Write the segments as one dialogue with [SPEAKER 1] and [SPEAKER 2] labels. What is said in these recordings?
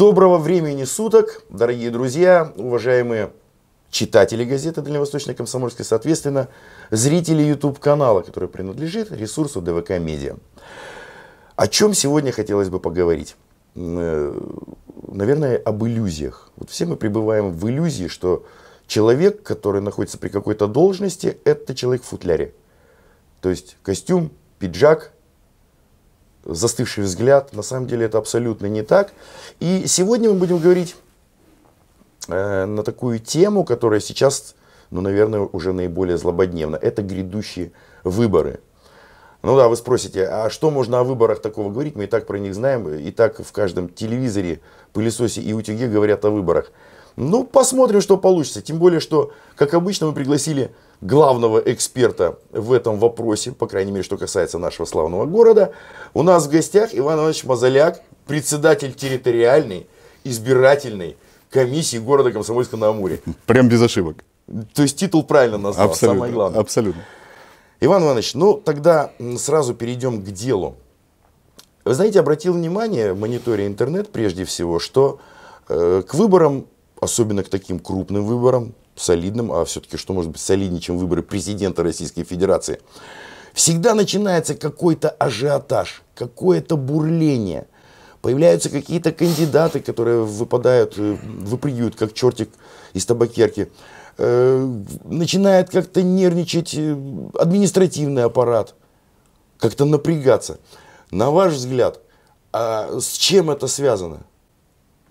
[SPEAKER 1] Доброго времени суток, дорогие друзья, уважаемые читатели газеты «Дальневосточная комсомольская», соответственно, зрители YouTube-канала, который принадлежит ресурсу ДВК Медиа. О чем сегодня хотелось бы поговорить? Э, наверное, об иллюзиях. Вот все мы пребываем в иллюзии, что человек, который находится при какой-то должности, это человек в футляре. То есть костюм, пиджак, застывший взгляд. На самом деле это абсолютно не так. И сегодня мы будем говорить э, на такую тему, которая сейчас, ну, наверное, уже наиболее злободневна. Это грядущие выборы. Ну да, вы спросите, а что можно о выборах такого говорить? Мы и так про них знаем, и так в каждом телевизоре, пылесосе и утюге говорят о выборах. Ну, посмотрим, что получится. Тем более, что, как обычно, мы пригласили главного эксперта в этом вопросе, по крайней мере, что касается нашего славного города. У нас в гостях Иван Иванович Мазоляк, председатель территориальной избирательной комиссии города Комсомольска на Амуре. Прям без ошибок. То есть титул правильно назвал, абсолютно, самое главное. Абсолютно. Иван Иванович, ну тогда сразу перейдем к делу. Вы знаете, обратил внимание, мониторе интернет прежде всего, что э, к выборам, особенно к таким крупным выборам, солидным, а все-таки что может быть солиднее, чем выборы президента Российской Федерации, всегда начинается какой-то ажиотаж, какое-то бурление. Появляются какие-то кандидаты, которые выпадают, э, выпрыгивают, как чертик из табакерки. Э, начинает как-то нервничать э, административный аппарат, как-то напрягаться. На ваш взгляд, а с чем это
[SPEAKER 2] связано?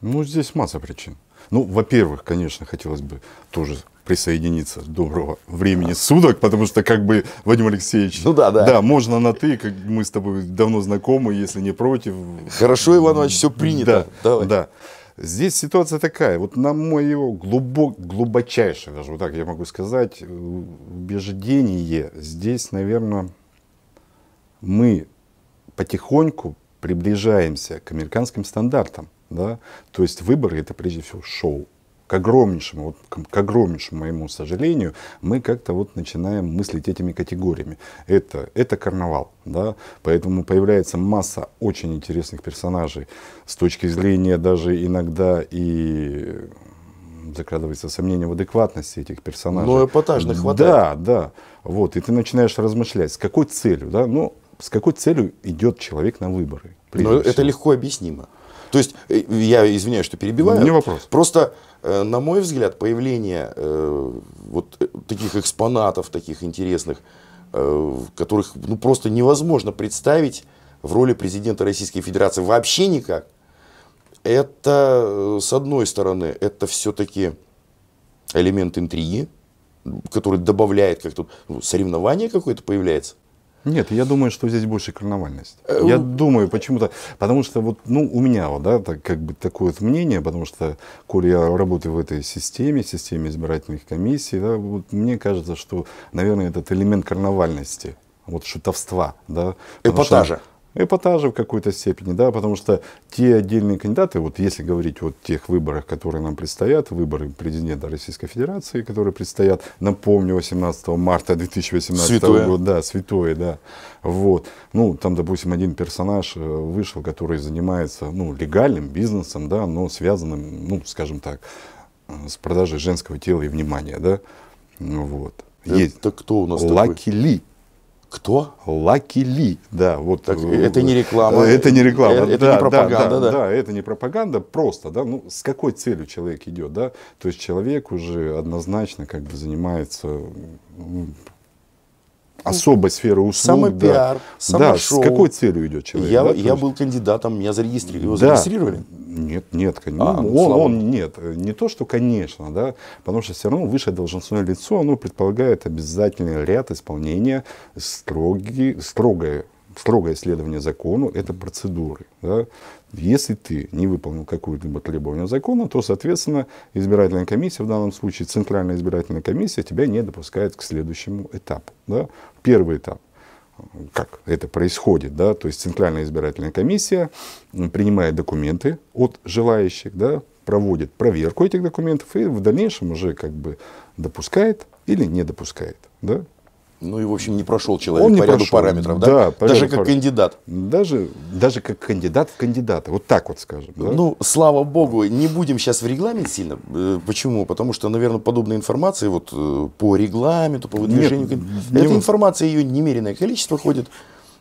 [SPEAKER 2] Ну, здесь масса причин. Ну, во-первых, конечно, хотелось бы тоже присоединиться. Доброго времени суток, потому что как бы, Вадим Алексеевич, ну да, да. да, можно на ты, как мы с тобой давно знакомы, если не против. Хорошо, Иванович, все принято. Да, Давай. да. Здесь ситуация такая, вот на моего глубок, глубочайшее, даже вот так я могу сказать, убеждение, здесь, наверное, мы потихоньку приближаемся к американским стандартам. Да? То есть выборы — это прежде всего шоу. К огромнейшему, вот, к, к огромнейшему моему сожалению, мы как-то вот начинаем мыслить этими категориями. Это, это карнавал, да, поэтому появляется масса очень интересных персонажей с точки зрения даже иногда и закрадывается сомнение в адекватности этих персонажей. Но ну, эпатажно хватает. Да, да. Вот, и ты начинаешь размышлять, с какой целью, да, ну, с какой целью идет человек на выборы. Но ну, всего. это
[SPEAKER 1] легко объяснимо. То есть, э, я извиняюсь, что перебиваю. Не вопрос. Просто, э, на мой взгляд, появление э, вот таких экспонатов, таких интересных, которых ну, просто невозможно представить в роли президента Российской Федерации вообще никак, это, с одной стороны, это все-таки элемент
[SPEAKER 2] интриги, который добавляет как-то ну, соревнование какое-то появляется. Нет, я думаю, что здесь больше карнавальность. Э, я думаю, почему-то, потому что вот, ну, у меня вот, да, так, как бы такое вот мнение, потому что, коль я работаю в этой системе, системе избирательных комиссий, да, вот мне кажется, что, наверное, этот элемент карнавальности, вот шутовства, да. Эпатажа. Что, эпатажа в какой-то степени, да, потому что те отдельные кандидаты, вот если говорить о тех выборах, которые нам предстоят, выборы президента Российской Федерации, которые предстоят, напомню, 18 марта 2018 года, да, святое, да, вот, ну, там, допустим, один персонаж э, вышел, который занимается, ну, легальным бизнесом, да, но связанным, ну, скажем так, э, с продажей женского тела и внимания, да, вот. Это Есть. кто у нас Лаки Ли кто? Лаки Ли. Да, вот так. Э, это не реклама. Э, это не реклама. Это, это да, не пропаганда. Да, да, да. да, это не пропаганда, просто, да, ну, с какой целью человек идет, да. То есть человек уже однозначно как бы занимается ну, особой сферой услуг. Самопиар, да. самошоу. Да, с какой целью идет человек? Я, да, я был кандидатом, меня зарегистрировали, да. зарегистрировали. Нет, нет, конечно. А, ну, он, он, нет, э, не то, что конечно, да, потому что все равно высшее должностное лицо, оно предполагает обязательный ряд исполнения, строгий, строгое, строгое следование закону, это процедуры. Да. Если ты не выполнил какое-либо требование закона, то, соответственно, избирательная комиссия, в данном случае Центральная избирательная комиссия, тебя не допускает к следующему этапу. Да. Первый этап как это происходит, да, то есть Центральная избирательная комиссия принимает документы от желающих, да, проводит проверку этих документов и в дальнейшем уже как бы допускает или не допускает, да, ну и, в общем, не прошел человек Он не по ряду прошел. параметров, да? да по даже как пар... кандидат. Даже, даже как кандидат в кандидата, вот так вот
[SPEAKER 1] скажем. Да? Ну, слава богу, не будем сейчас в регламент сильно. Э, почему? Потому что, наверное, подобной информации вот э, по регламенту, по выдвижению... Нет, Этой не... ее немереное количество
[SPEAKER 2] ходит.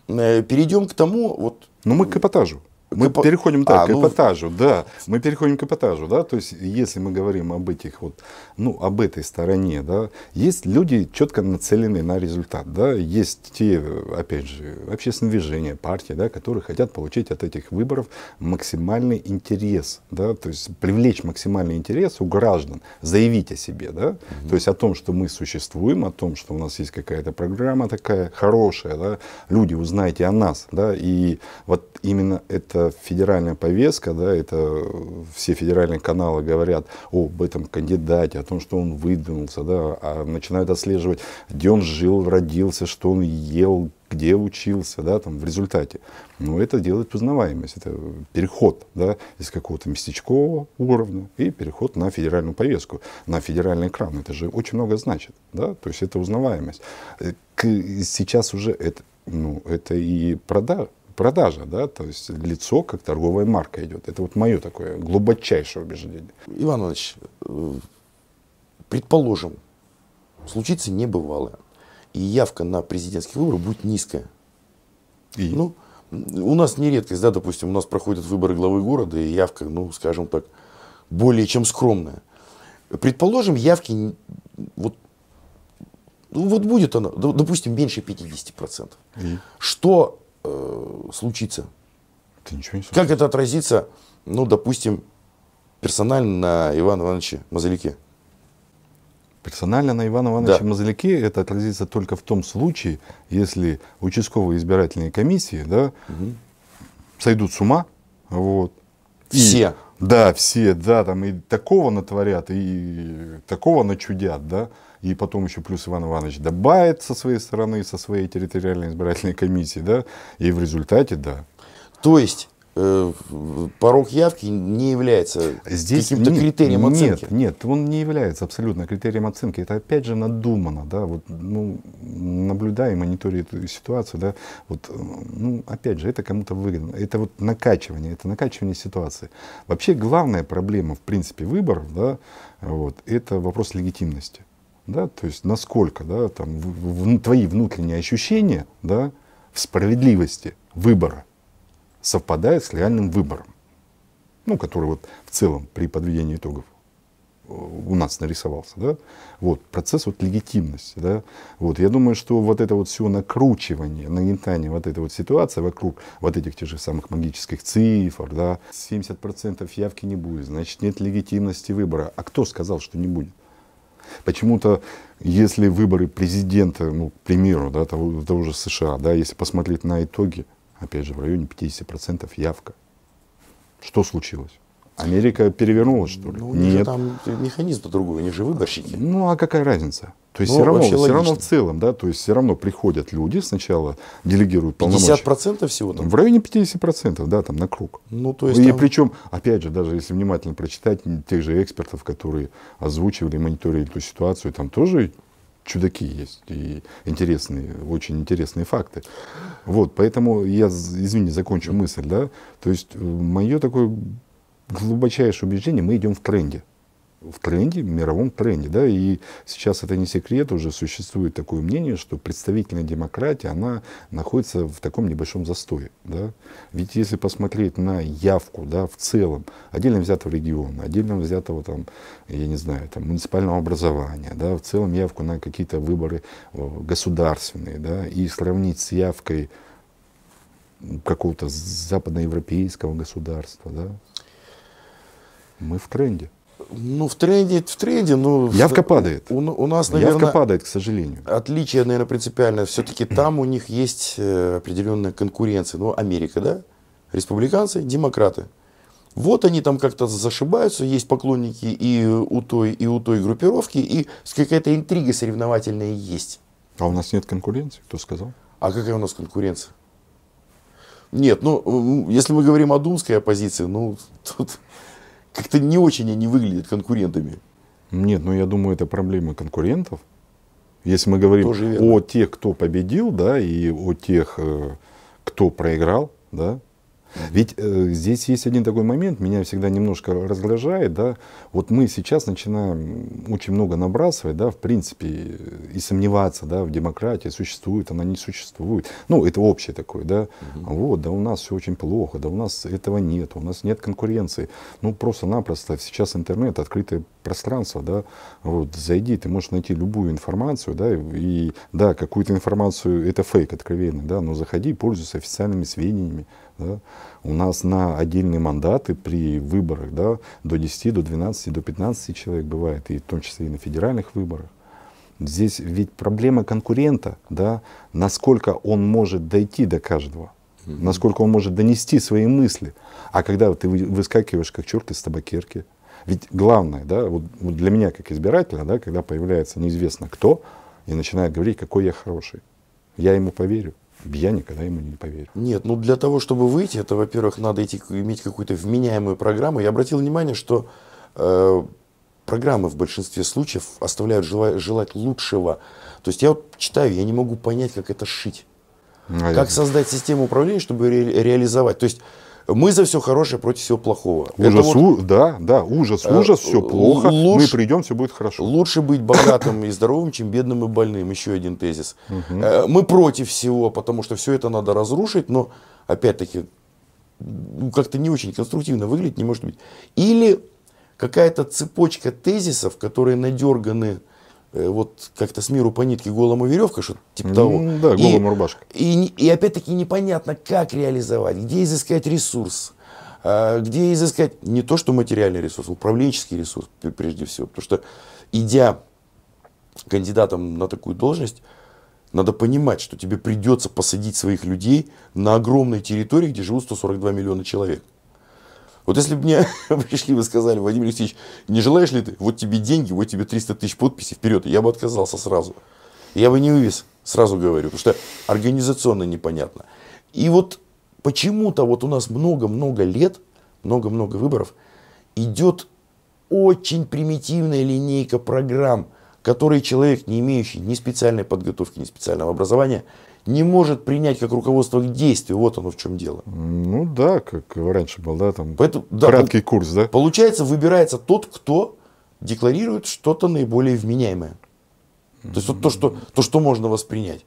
[SPEAKER 2] Э, Перейдем к тому... Вот... Ну, мы к эпатажу. Мы Кап... переходим так, а, к ну, эпатажу, ну... да. Мы переходим к эпатажу, да. То есть, если мы говорим об этих вот, ну, об этой стороне, да, есть люди четко нацелены на результат, да. Есть те, опять же, общественные движения, партии, да, которые хотят получить от этих выборов максимальный интерес, да, то есть привлечь максимальный интерес у граждан, заявить о себе, да, угу. то есть о том, что мы существуем, о том, что у нас есть какая-то программа такая хорошая, да, люди, узнайте о нас, да, и вот именно это это федеральная повестка, да, это э, все федеральные каналы говорят об этом кандидате, о том, что он выдвинулся, да, а начинают отслеживать, где он жил, родился, что он ел, где учился, да, там, в результате. Но это делает узнаваемость, это переход, да, из какого-то местечкового уровня и переход на федеральную повестку, на федеральный экран. Это же очень много значит, да, то есть это узнаваемость. Э, к, сейчас уже это, ну, это и продаж, продажа, да, то есть лицо как торговая марка идет. Это вот мое такое глубочайшее убеждение. Иван Иванович, э,
[SPEAKER 1] предположим, случится небывалое, и явка на президентские выборы будет низкая. И? Ну, у нас не редкость, да, допустим, у нас проходят выборы главы города, и явка, ну, скажем так, более чем скромная. Предположим, явки вот ну, вот будет она, допустим, меньше 50%. Mm. Что э, случится? Ты ничего не Как это отразится,
[SPEAKER 2] ну, допустим, персонально на Ивана Ивановича Мазалике? Персонально на Ивана Ивановича да. Мазалике это отразится только в том случае, если участковые избирательные комиссии да, угу. сойдут с ума. Вот, все. И, да, все, да, там и такого натворят, и такого начудят, да и потом еще плюс Иван Иванович добавит со своей стороны, со своей территориальной избирательной комиссии, да, и в результате, да. То есть э, порог явки не является Здесь каким-то нет, критерием оценки. Нет, нет, он не является абсолютно критерием оценки. Это опять же надумано, да, вот, ну, наблюдая и мониторя эту ситуацию, да, вот, э, ну, опять же, это кому-то выгодно. Это вот накачивание, это накачивание ситуации. Вообще главная проблема, в принципе, выборов, да, вот, это вопрос легитимности да, то есть насколько да, там, в, в, ну, твои внутренние ощущения да, в справедливости выбора совпадают с реальным выбором, ну, который вот в целом при подведении итогов э, у нас нарисовался, да, вот, процесс вот легитимности, да, вот, я думаю, что вот это вот все накручивание, нагнетание вот эта вот ситуация вокруг вот этих тех же самых магических цифр, да, 70% явки не будет, значит, нет легитимности выбора, а кто сказал, что не будет? Почему-то, если выборы президента, ну, к примеру, да, того, того же США, да, если посмотреть на итоги, опять же, в районе 50% явка. Что случилось? Америка перевернулась что ли? Ну, Нет. там механизм другой, они же выборщики. Ну, а какая разница? То есть ну, все, равно, все равно в целом, да, то есть все равно приходят люди сначала, делегируют полномочия. 50% всего там? В районе 50%, да, там на круг. Ну, то есть, И там... причем, опять же, даже если внимательно прочитать тех же экспертов, которые озвучивали, мониторили эту ситуацию, там тоже чудаки есть и интересные, очень интересные факты. Вот, поэтому я, извини, закончу мысль, да, то есть э, мое такое глубочайшее убеждение, мы идем в тренде. В тренде, в мировом тренде. Да? И сейчас это не секрет, уже существует такое мнение, что представительная демократия, она находится в таком небольшом застое. Да? Ведь если посмотреть на явку да, в целом, отдельно взятого региона, отдельно взятого, там, я не знаю, там, муниципального образования, да, в целом явку на какие-то выборы э, государственные, да, и сравнить с явкой какого-то западноевропейского государства, да, мы в тренде. Ну, в тренде, в тренде, но ну, Явка падает. У,
[SPEAKER 1] у нас, наверное... Явка падает, к сожалению. Отличие, наверное, принципиальное. Все-таки там у них есть э, определенная конкуренция. Ну, Америка, да? Республиканцы, демократы. Вот они там как-то зашибаются, есть поклонники и у той, и у той группировки, и какая-то интрига соревновательная есть. А у нас нет конкуренции, кто сказал? А какая у нас конкуренция? Нет, ну, если мы говорим о думской оппозиции, ну,
[SPEAKER 2] тут как-то не очень они выглядят конкурентами. Нет, ну я думаю, это проблема конкурентов. Если мы говорим о тех, кто победил, да, и о тех, э, кто проиграл, да, ведь э, здесь есть один такой момент, меня всегда немножко раздражает, да, вот мы сейчас начинаем очень много набрасывать, да, в принципе, э, и сомневаться, да, в демократии, существует она, не существует. Ну, это общее такое, да, угу. вот, да, у нас все очень плохо, да, у нас этого нет, у нас нет конкуренции. Ну, просто-напросто сейчас интернет, открытое пространство, да, вот, зайди, ты можешь найти любую информацию, да, и, да, какую-то информацию, это фейк откровенно, да, но заходи, пользуйся официальными сведениями, да. У нас на отдельные мандаты при выборах, да, до 10, до 12, до 15 человек бывает, и в том числе и на федеральных выборах. Здесь ведь проблема конкурента, да, насколько он может дойти до каждого, насколько он может донести свои мысли. А когда ты выскакиваешь, как черт из табакерки, ведь главное, да, вот, для меня как избирателя, да, когда появляется неизвестно кто и начинает говорить, какой я хороший, я ему поверю. Я никогда ему не поверю. Нет, ну для того, чтобы выйти, это,
[SPEAKER 1] во-первых, надо идти, иметь какую-то вменяемую программу. Я обратил внимание, что э, программы в большинстве случаев оставляют желать, желать лучшего. То есть я вот читаю, я не могу понять, как это шить. Наверное. Ну, как создать систему управления, чтобы ре, реализовать. То есть мы за все хорошее против всего плохого. Ужас, вот, у, да,
[SPEAKER 2] да, ужас, э, ужас, все плохо, лучше, мы
[SPEAKER 1] придем, все будет хорошо. Лучше быть богатым и здоровым, чем бедным и больным. Еще один тезис. Угу. Мы против всего, потому что все это надо разрушить, но опять-таки ну, как-то не очень конструктивно выглядит, не может быть. Или какая-то цепочка тезисов, которые надерганы Э, вот как-то с миру по нитке голому веревка, что типа того. да, голому и, рубашка. И, и опять-таки непонятно, как реализовать, где изыскать ресурс, а, где изыскать не то, что материальный ресурс, управленческий ресурс прежде всего. Потому что идя кандидатом на такую должность, надо понимать, что тебе придется посадить своих людей на огромной территории, где живут 142 миллиона человек. Вот если бы мне пришли бы сказали, Владимир Алексеевич, не желаешь ли ты, вот тебе деньги, вот тебе 300 тысяч подписей, вперед, я бы отказался сразу. Я бы не вывез, сразу говорю, потому что организационно непонятно. И вот почему-то вот у нас много-много лет, много-много выборов, идет очень примитивная линейка программ, которые человек, не имеющий ни специальной подготовки, ни специального образования, не может принять как руководство к действию. Вот оно в чем дело. Ну да, как раньше был, да, там Поэтому, да, краткий курс, да? Получается, выбирается тот, кто декларирует что-то наиболее вменяемое.
[SPEAKER 2] То есть вот то, что, то, что можно воспринять.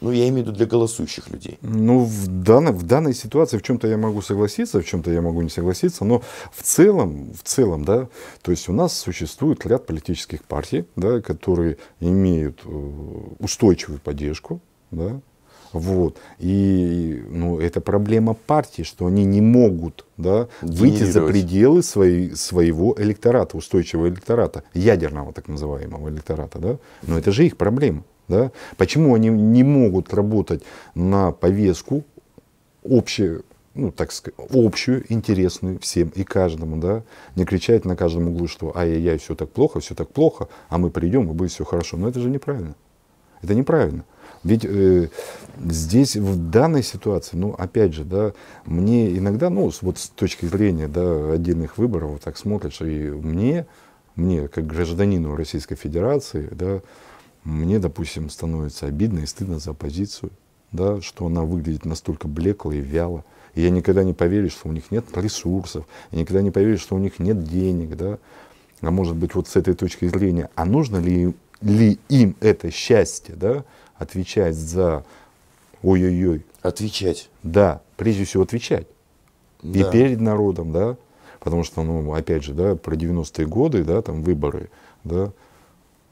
[SPEAKER 2] Ну, я имею в виду для голосующих людей. Ну, в данной, в данной ситуации в чем-то я могу согласиться, в чем-то я могу не согласиться, но в целом, в целом, да, то есть у нас существует ряд политических партий, да, которые имеют э, устойчивую поддержку, да, вот. И ну, это проблема партии, что они не могут да, выйти за пределы своей, своего электората, устойчивого электората, ядерного так называемого электората. Да? Но это же их проблема. Да? Почему они не могут работать на повестку общую, ну, так сказать, общую, интересную всем и каждому, да, не кричать на каждом углу, что ай-яй-яй, все так плохо, все так плохо, а мы придем, и будет все хорошо. Но это же неправильно. Это неправильно. Ведь э, здесь в данной ситуации, ну, опять же, да, мне иногда, ну, вот с точки зрения, да, отдельных выборов, вот так смотришь, и мне, мне, как гражданину Российской Федерации, да, мне, допустим, становится обидно и стыдно за оппозицию, да, что она выглядит настолько блекло и вяло. И я никогда не поверю, что у них нет ресурсов, я никогда не поверю, что у них нет денег, да. А может быть, вот с этой точки зрения, а нужно ли, ли им это счастье, да? отвечать за ой-ой-ой. Отвечать. Да, прежде всего отвечать. Да. И перед народом, да, потому что, ну, опять же, да, про 90-е годы, да, там выборы, да,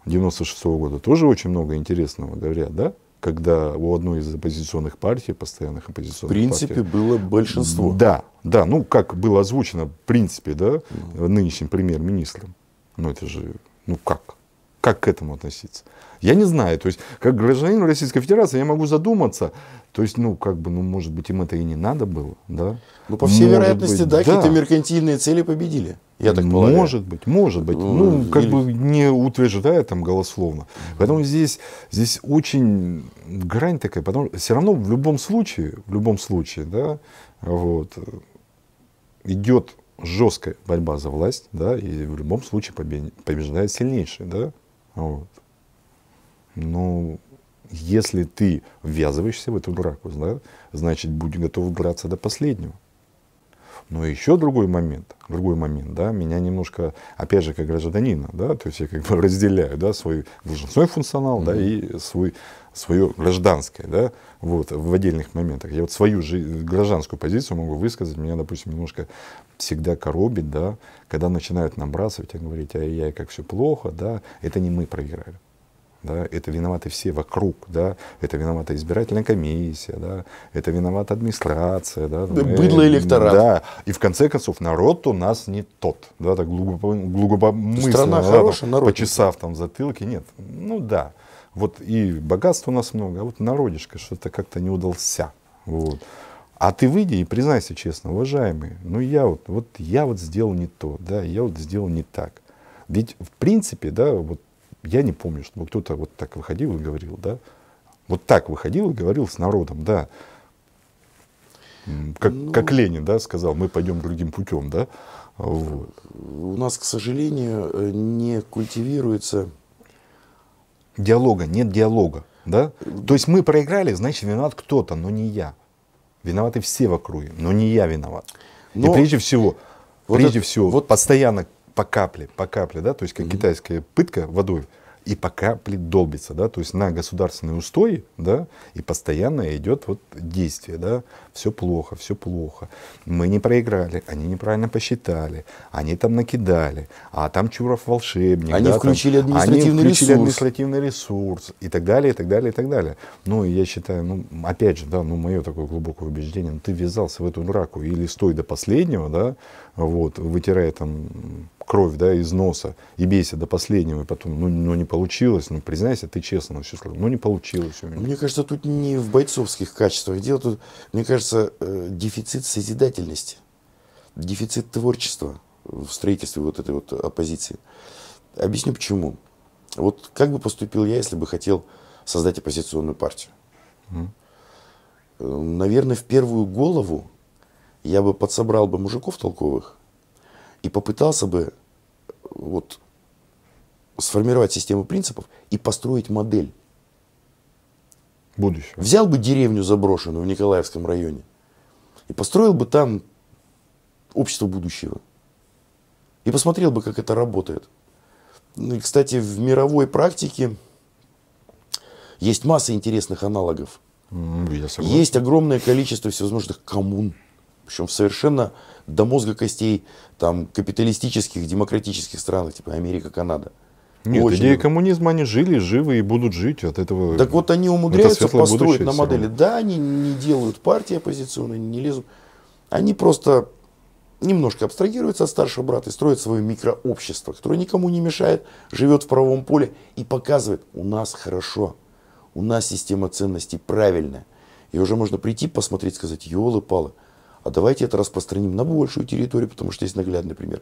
[SPEAKER 2] 96-го года тоже очень много интересного говорят, да, когда у одной из оппозиционных партий, постоянных оппозиционных В принципе, партий, было большинство. Да, да, ну, как было озвучено, в принципе, да, ну. нынешним премьер-министром. Ну, это же, ну, как? Как к этому относиться? Я не знаю. То есть, как гражданин Российской Федерации, я могу задуматься. То есть, ну, как бы, ну, может быть, им это и не надо было, да? Ну, по всей может вероятности, быть, да, какие-то меркантильные цели победили. Я так полагаю. Может быть, может быть. Ну, ну как или... бы не утверждая там голословно. Поэтому здесь, здесь очень грань такая, потому что все равно в любом случае, в любом случае, да, вот, идет жесткая борьба за власть, да, и в любом случае побеждает сильнейший, да. Вот. Ну, если ты ввязываешься в эту драку, да, значит, будь готов драться до последнего. Но еще другой момент, другой момент, да, меня немножко, опять же, как гражданина, да, то есть я как бы разделяю, да, свой должностной функционал, mm-hmm. да, и свой, свое гражданское, да, вот, в отдельных моментах. Я вот свою же гражданскую позицию могу высказать, меня, допустим, немножко всегда коробит, да, когда начинают набрасывать и а говорить, ай-яй, как все плохо, да, это не мы проиграли да, это виноваты все вокруг, да, это виновата избирательная комиссия, да, это виновата администрация, да, да мы, быдло электорат. Да, и в конце концов народ у нас не тот, да, так глубоко, глубокомысленно, Страна да, хорошая, там, почесав там затылки, нет, ну да, вот и богатства у нас много, а вот народишко что-то как-то не удался, вот. А ты выйди и признайся честно, уважаемые, ну я вот, вот я вот сделал не то, да, я вот сделал не так. Ведь в принципе, да, вот я не помню, чтобы кто-то вот так выходил и говорил, да, вот так выходил и говорил с народом, да, как, ну, как Ленин, да, сказал, мы пойдем другим путем, да. Вот. У нас, к сожалению, э, не культивируется диалога, нет диалога, да. Э, То есть мы проиграли, значит виноват кто-то, но не я. Виноваты все вокруг, но не я виноват. Но... И прежде всего, вот прежде это, всего, вот постоянно по капле, по капле, да, то есть как mm-hmm. китайская пытка водой, и по капле долбится, да, то есть на государственные устои, да, и постоянно идет вот действие, да, все плохо, все плохо, мы не проиграли, они неправильно посчитали, они там накидали, а там Чуров волшебник, они да, включили там, административный они включили ресурс, административный ресурс и так далее, и так далее, и так далее. Ну, я считаю, ну, опять же, да, ну, мое такое глубокое убеждение, ну, ты ввязался в эту драку или стой до последнего, да, вот, вытирая там кровь да, из носа и бейся до последнего, и потом, ну, ну не получилось, ну признайся, ты честно, ну, счастлив, ну не получилось у меня. Мне кажется, тут не в бойцовских качествах
[SPEAKER 1] дело, тут, мне кажется, э, дефицит созидательности, дефицит творчества в строительстве вот этой вот оппозиции. Объясню почему. Вот как бы поступил я, если бы хотел создать оппозиционную партию? Mm. Наверное, в первую голову я бы подсобрал бы мужиков толковых и попытался бы вот, сформировать систему принципов и построить модель. Будущего. Взял бы деревню заброшенную в Николаевском районе и построил бы там общество будущего. И посмотрел бы, как это работает. Ну, и, кстати, в мировой практике есть масса интересных аналогов. Я Есть огромное количество всевозможных коммун причем в совершенно до мозга костей там, капиталистических, демократических странах, типа Америка, Канада. Нет, Очень. идеи
[SPEAKER 2] коммунизма, они жили, живы и будут жить от этого. Так вот они умудряются построить на модели. Да,
[SPEAKER 1] они не делают партии оппозиционные, не лезут. Они просто немножко абстрагируются от старшего брата и строят свое микрообщество, которое никому не мешает, живет в правом поле и показывает, у нас хорошо, у нас система ценностей правильная. И уже можно прийти, посмотреть, сказать, елы-палы, а давайте это распространим на большую территорию, потому что есть наглядный
[SPEAKER 2] пример.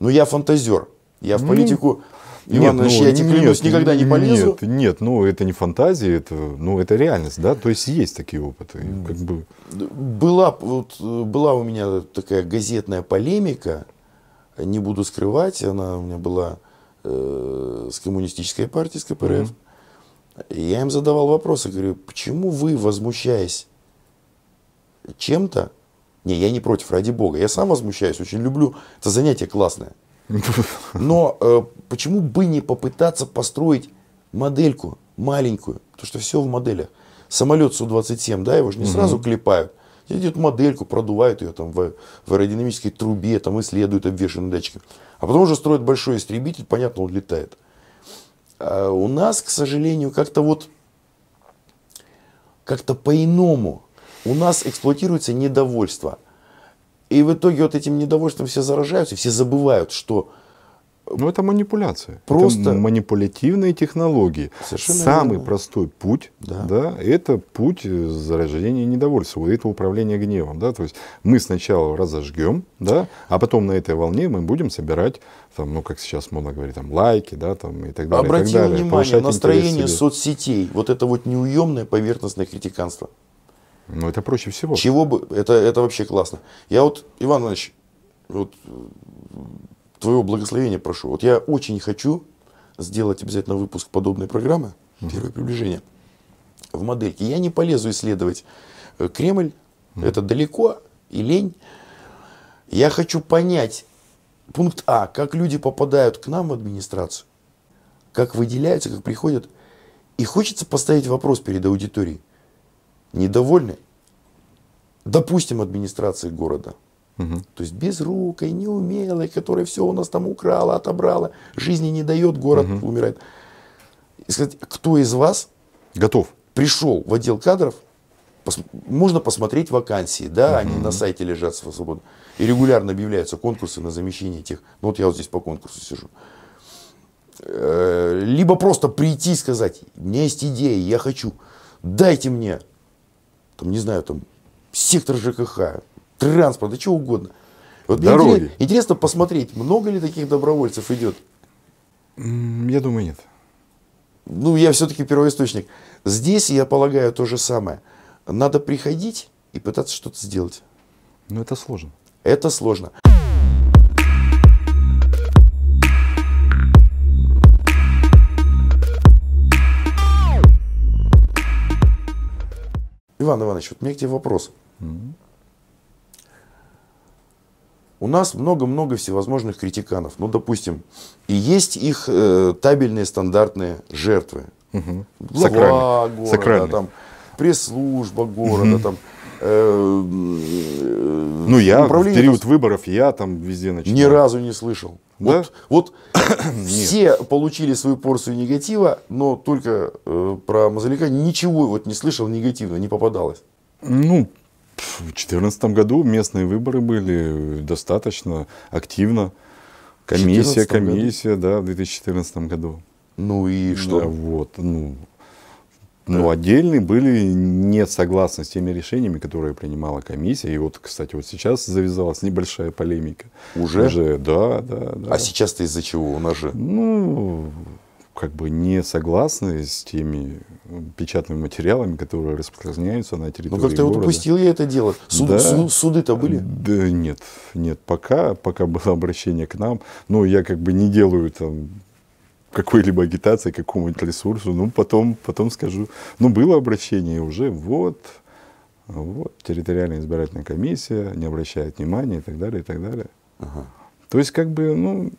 [SPEAKER 2] Но ну, я фантазер, я в ну, политику... Нет, Иван Иванович, ну, я тебе клянусь, никогда не полезу. Нет, нет, ну это не фантазия, это, ну, это реальность, да, то есть есть такие опыты. Ну, как бы. была, вот, была у меня такая газетная полемика,
[SPEAKER 1] не буду скрывать, она у меня была э, с коммунистической партией, с КПРФ. mm Я им задавал вопросы, говорю, почему вы, возмущаясь чем-то, не, я не против, ради бога. Я сам возмущаюсь, очень люблю. Это занятие классное. Но э, почему бы не попытаться построить модельку маленькую? Потому что все в моделях. Самолет Су-27, да, его же не угу. сразу клепают. Идет модельку, продувают ее там в, в аэродинамической трубе, там исследуют обвешенные датчиками, А потом уже строят большой истребитель, понятно, он летает. А у нас, к сожалению, как-то вот как-то по-иному у нас эксплуатируется недовольство. И в итоге вот этим недовольством все заражаются,
[SPEAKER 2] все забывают, что... Ну, это манипуляция. Просто это манипулятивные технологии. Совершенно Самый верно. простой путь, да. Да, это путь э, заражения недовольства, вот это управление гневом. Да? То есть мы сначала разожгем, да, а потом на этой волне мы будем собирать, там, ну, как сейчас модно говорить, там, лайки да, там, и так далее. Обратите и так далее, внимание, настроение
[SPEAKER 1] соцсетей, вот это вот неуемное поверхностное критиканство. Ну, это проще всего. Чего бы, это, это вообще классно. Я вот, Иван Иванович, вот твоего благословения прошу. Вот я очень хочу сделать обязательно выпуск подобной программы, угу. первое приближение, в модельке. Я не полезу исследовать э, Кремль, угу. это далеко и лень. Я хочу понять, пункт А, как люди попадают к нам в администрацию, как выделяются, как приходят. И хочется поставить вопрос перед аудиторией недовольны, допустим, администрации города. Угу. То есть безрукой, неумелой, которая все у нас там украла, отобрала, жизни не дает, город угу. умирает. И сказать, кто из вас готов пришел в отдел кадров, пос, можно посмотреть вакансии, да, угу. они на сайте лежат свободно. И регулярно объявляются конкурсы на замещение тех. Ну вот я вот здесь по конкурсу сижу э, либо просто прийти и сказать, у меня есть идея, я хочу, дайте мне там, не знаю, там, сектор ЖКХ, транспорт, да чего угодно.
[SPEAKER 2] Вот Дороги. Интересно,
[SPEAKER 1] интересно посмотреть, много ли таких добровольцев идет? Я думаю, нет. Ну, я все-таки первоисточник. Здесь, я полагаю, то же самое. Надо приходить и пытаться что-то сделать.
[SPEAKER 2] Но это сложно.
[SPEAKER 1] Это сложно. Иван Иванович, вот мне к тебе вопрос. У нас много-много всевозможных критиканов. Ну, допустим, и есть их э, табельные стандартные
[SPEAKER 2] жертвы. Угу. Глава Сакральный. города, Сакральный. там,
[SPEAKER 1] пресс-служба города, угу. там, Э, ну, я в период
[SPEAKER 2] выборов, я там везде начинал. Ни разу
[SPEAKER 1] не слышал. Да? Вот, вот все получили свою порцию негатива, но только э, про Мазалика ничего вот не слышал негативно, не попадалось.
[SPEAKER 2] Ну, в 2014 году местные выборы были э, достаточно активно.
[SPEAKER 1] Комиссия, комиссия,
[SPEAKER 2] году? да, в 2014 году. Ну и что? Да, вот, ну, да. Ну, Но отдельные были не согласны с теми решениями, которые принимала комиссия. И вот, кстати, вот сейчас завязалась небольшая полемика. Уже? Уже, да, да. да. А сейчас-то из-за чего? У нас же... Ну, как бы не согласны с теми печатными материалами, которые распространяются на территории Ну как-то вот упустил
[SPEAKER 1] я это дело. Суд, да, суд, суды-то были?
[SPEAKER 2] Да нет, нет, пока, пока было обращение к нам, Ну я как бы не делаю там какой-либо агитации, какому-нибудь ресурсу, ну, потом, потом скажу. Ну, было обращение уже, вот, вот, территориальная избирательная комиссия не обращает внимания и так далее, и так далее. Ага. То есть, как бы, ну,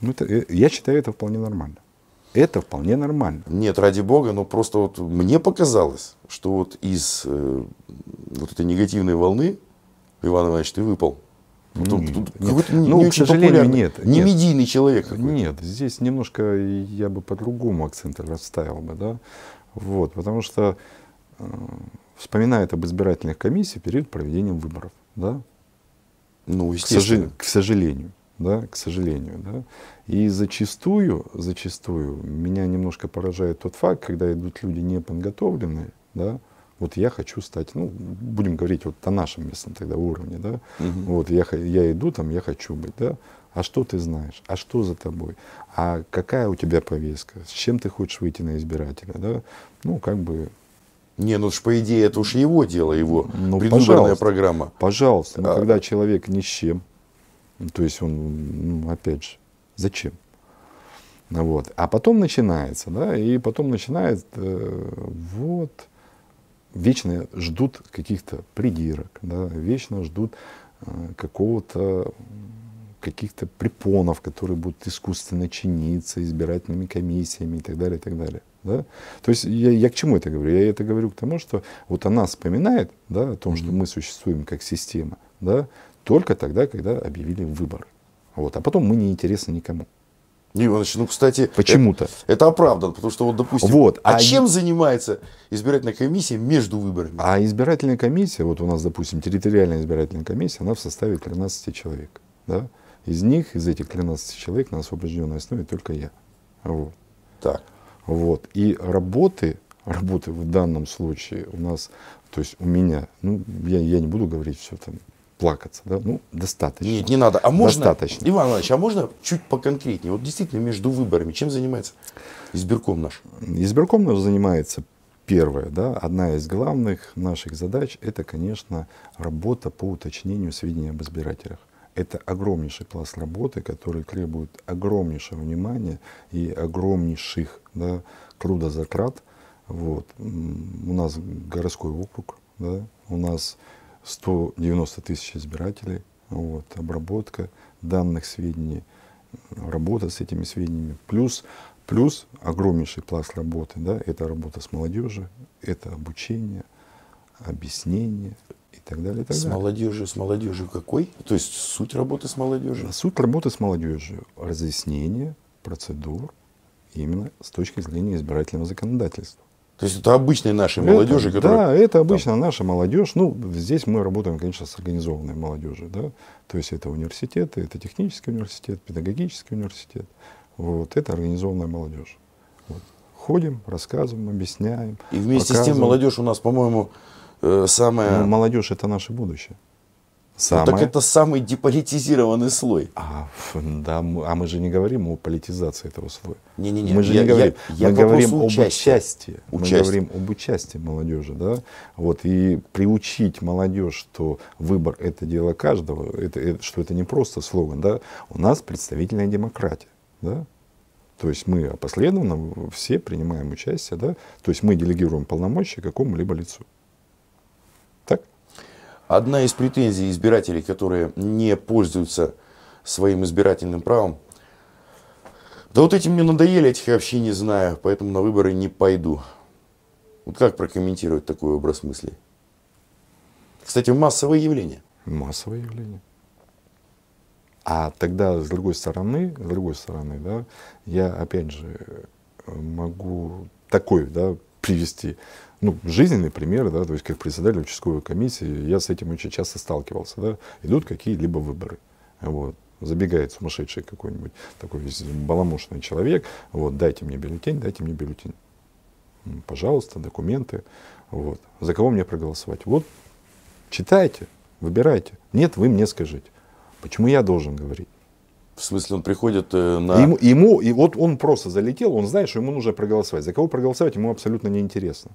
[SPEAKER 2] ну это, э, я считаю, это вполне нормально. Это вполне нормально.
[SPEAKER 1] Нет, ради бога, но просто вот мне показалось, что вот из э, вот этой негативной волны, Иван Иванович, ты выпал. Ну, нет, нет. ну не к сожалению, нет. Не нет. медийный
[SPEAKER 2] человек. Какой-то. Нет, здесь немножко я бы по-другому акцент расставил бы, да. Вот, потому что э, вспоминает об избирательных комиссиях перед проведением выборов, да. Ну, естественно. К, сожи- к сожалению, да, к сожалению, да. И зачастую, зачастую меня немножко поражает тот факт, когда идут люди неподготовленные, да, вот я хочу стать, ну, будем говорить вот о нашем местном тогда уровне, да, угу. вот я, я иду там, я хочу быть, да, а что ты знаешь, а что за тобой, а какая у тебя повестка, с чем ты хочешь выйти на избирателя, да, ну, как бы... Не, ну, по идее, это уж его дело, его ну, ну предвыборная программа. Пожалуйста, но а... когда человек ни с чем, то есть он, ну, опять же, зачем? Вот. А потом начинается, да, и потом начинается, э, вот, вечно ждут каких-то придирок, да, вечно ждут э, какого-то каких-то препонов, которые будут искусственно чиниться избирательными комиссиями и так далее, и так далее. Да? То есть я, я к чему это говорю? Я это говорю к тому, что вот она вспоминает да, о том, что мы существуем как система, да, только тогда, когда объявили выборы. Вот. А потом мы не интересны никому.
[SPEAKER 1] Иванович, ну, кстати... Э, Почему-то. Это, это оправдан, потому что,
[SPEAKER 2] вот, допустим, вот, а, а чем и... занимается избирательная комиссия между выборами? А избирательная комиссия, вот у нас, допустим, территориальная избирательная комиссия, она в составе 13 человек. Да? Из них, из этих 13 человек на освобожденной основе только я. Вот. Так. Вот. И работы, работы в данном случае у нас, то есть у меня, ну, я, я не буду говорить все там расплакаться. Да? Ну, достаточно. Нет, не надо. А можно, достаточно. Иван Иванович, а можно чуть поконкретнее? Вот действительно между выборами чем занимается избирком наш? Избирком наш занимается первое, да, одна из главных наших задач, это, конечно, работа по уточнению сведений об избирателях. Это огромнейший пласт работы, который требует огромнейшего внимания и огромнейших да, трудозатрат. Вот. У нас городской округ, да, у нас 190 тысяч избирателей, вот, обработка данных сведений, работа с этими сведениями, плюс, плюс огромнейший пласт работы, да, это работа с молодежью, это обучение, объяснение и так далее. И так с далее. молодежью, с молодежью какой? То есть суть работы с молодежью? Суть работы с молодежью – разъяснение процедур именно с точки зрения избирательного законодательства. То есть это обычная наша это, молодежи, которая... Да, это обычно там... наша молодежь. Ну, здесь мы работаем, конечно, с организованной молодежью. Да? То есть это университеты, это технический университет, педагогический университет. Вот, это организованная молодежь. Вот. Ходим, рассказываем, объясняем. И вместе с тем молодежь
[SPEAKER 1] у нас, по-моему, э, самая... Ну,
[SPEAKER 2] молодежь это наше будущее. Самое... Ну, так это самый деполитизированный слой. А, да, мы, а мы же не говорим о политизации этого слоя. Не, не, не. Мы же я, не говорим. Я, я мы говорим об участии. участии. Мы говорим об участии молодежи, да. Вот и приучить молодежь, что выбор это дело каждого, это, это, что это не просто слоган, да. У нас представительная демократия, да. То есть мы последовательно все принимаем участие, да. То есть мы делегируем полномочия какому-либо лицу.
[SPEAKER 1] Одна из претензий избирателей, которые не пользуются своим избирательным правом, да вот этим мне надоели, этих я вообще не знаю, поэтому на выборы не пойду. Вот как прокомментировать такой образ мысли?
[SPEAKER 2] Кстати, массовое явление. Массовое явление. А тогда, с другой стороны, с другой стороны, да, я опять же э, могу такой, да, привести ну, жизненные примеры, да, то есть как председатель участковой комиссии, я с этим очень часто сталкивался, да, идут какие-либо выборы, вот, забегает сумасшедший какой-нибудь такой баламушный человек, вот, дайте мне бюллетень, дайте мне бюллетень, пожалуйста, документы, вот, за кого мне проголосовать, вот, читайте, выбирайте, нет, вы мне скажите, почему я должен говорить? В смысле, он
[SPEAKER 1] приходит э,
[SPEAKER 2] на... Ему, ему, и вот он просто залетел, он знает, что ему нужно проголосовать. За кого проголосовать, ему абсолютно неинтересно.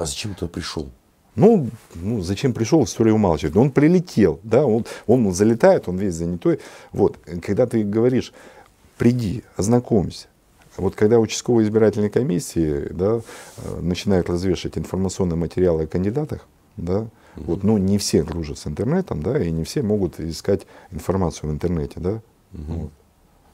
[SPEAKER 2] А зачем ты пришел? Ну, ну, зачем пришел, история умалчивает. Но он прилетел, да, он, он залетает, он весь занятой. Вот, когда ты говоришь, приди, ознакомься, вот когда участковые избирательные комиссии да, э, начинают развешивать информационные материалы о кандидатах, да, угу. вот, ну, не все дружат с интернетом, да, и не все могут искать информацию в интернете, да. Угу. Вот.